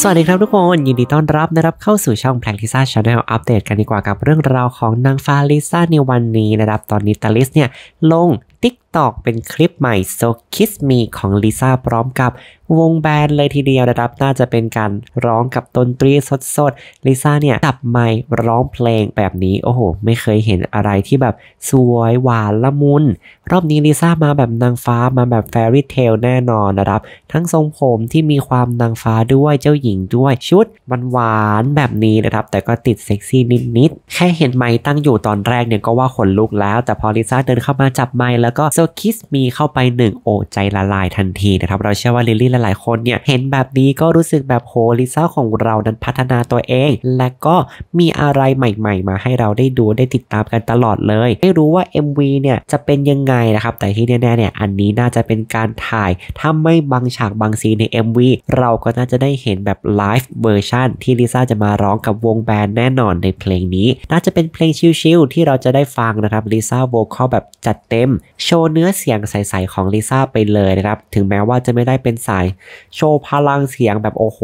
สวัสดีครับทุกคน ยินดีต้อนรับนะครับเข้าสู่ช่องแพลนทิซ่าชาแนลอัปเดตกันดีกว่ากับเรื่องราวของนางฟ้าลิซ่าในวันนี้นะครับตอนนี้ตาลิสเนี่ยลง t ๊ k TikTok เป็นคลิปใหม่ So Kiss Me ของลิซ่าพร้อมกับวงแบนด์เลยทีเดียวนะครับ น่าจะเป็นการร้องกับดนตรีสดๆ ลิซ่าเนี่ยจับไมค์ร้องเพลงแบบนี้ โอ้โห ไม่เคยเห็นอะไรที่แบบสวยหวานละมุน รอบนี้ลิซ่ามาแบบนางฟ้ามาแบบแฟรี่เทลแน่นอนนะครับ ทั้งทรงผมที่มีความนางฟ้าด้วยเจ้าหญิงด้วยชุดมันหวานแบบนี้นะครับ แต่ก็ติดเซ็กซี่นิดๆ แค่เห็นไมค์ตั้งอยู่ตอนแรกเนี่ยก็ว่าขนลุกแล้ว แต่พอลิซ่าเดินเข้ามาจับไมค์แล้วก็โซตัวคิสมีเข้าไปหนึ่งโอใจละลายทันทีนะครับ เราเชื่อว่าลิลลี่หลายๆคนเนี่ย เห็นแบบนี้ก็รู้สึกแบบโหลิซ่าของเรานั้นพัฒนาตัวเอง และก็มีอะไรใหม่ๆมาให้เราได้ดูได้ติดตามกันตลอดเลย ไม่รู้ว่า MV เนี่ยจะเป็นยังไงนะครับ แต่ที่แน่ๆเนี่ยอันนี้น่าจะเป็นการถ่ายถ้าไม่บางฉากบางซีใน MV เราก็น่าจะได้เห็นแบบไลฟ์เวอร์ชันที่ลิซ่าจะมาร้องกับวงแบนด์แน่นอนในเพลงนี้น่าจะเป็นเพลงชิลๆที่เราจะได้ฟังนะครับลิซ่าโวคอลแบบจัดเต็มโชวเนื้อเสียงใสๆ ของลิซ่าไปเลยนะครับ ถึงแม้ว่าจะไม่ได้เป็นสายโชว์พลังเสียงแบบโอ้โห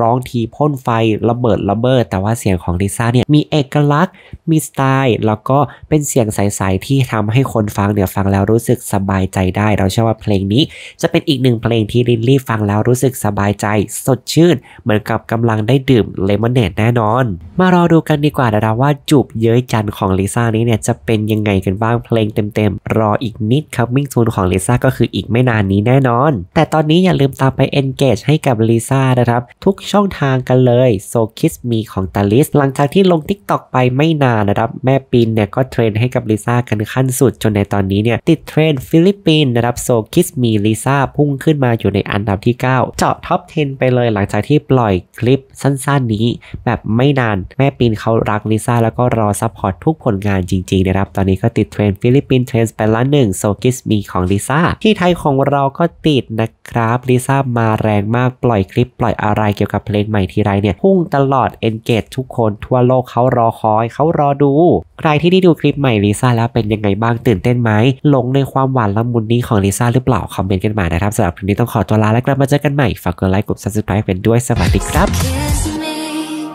ร้องทีพ่นไฟระเบิดระเบิดแต่ว่าเสียงของลิซ่าเนี่ยมีเอกลักษณ์มีสไตล์แล้วก็เป็นเสียงใสๆที่ทำให้คนฟัง เนี่ยฟังแล้วรู้สึกสบายใจได้เราเชื่อว่าเพลงนี้ จะเป็นอีกหนึ่งเพลงที่ลินลี่ฟังแล้วรู้สึกสบายใจสดชื่นเหมือนกับกำลังได้ดื่มเลมอนเนดแน่นอนมารอดูกันดีกว่านะว่าจูบเย้ยจันของลิซ่านี้เนี่ยจะเป็นยังไงกันบ้างเพลงเต็ม ๆ รออีกนิดคัมมิ่งซูนของลิซ่าก็คืออีกไม่นานนี้แน่นอน แต่ตอนนี้อย่าลืมตามไป engage ให้กับลิซ่านะครับ ทุกช่องทางกันเลยโซคิสมีของตาลิสหลังจากที่ลง t ิ k t o k ไปไม่นานนะครับ แม่ปินเนี่ยก็เทรนให้กับลิซ่ากันขั้นสุด จนในตอนนี้เนี่ยติดเทรนฟิลิปปินส์นะครับโซคิสมีลิซ่าพุ่งขึ้นมาอยู่ในอันดับที่ 9 เจาะท็อป10 ไปเลยหลังจากที่ปล่อยคลิปสั้นๆนี้ แบบไม่นานแม่ปินเขารักลิซ่าแล้วก็รอซัพพอร์ตทุกผลงานจริงๆนะครับตอนนี้ก็ติดเทรนฟิลิปปินส์เทรนไปละหนึ่งโซกิสมีของลิซ่าที่ไทยของเราก็ติดนะครับลิซ่ามาแรงมากปล่อยคลิปปล่อยอะไรเกี่ยวกับเพลงใหม่ทีไรเนี่ยพุ่งตลอดเอนเกจทุกคนทั่วโลกเขารอคอยเขารอดู ใครที่ได้ดูคลิปใหม่ลิซ่าแล้วเป็นยังไงบ้างตื่นเต้นไหมหลงในความหวานละมุนนี้ของลิซ่าหรือเปล่า คอมเมนต์กันมานะครับสำหรับคลิปนี้ต้องขอตัวลาและกลับมาเจอกันใหม่ฝากกดไลค์กดซับสไครป์เป็นด้วยสวัสดีครับ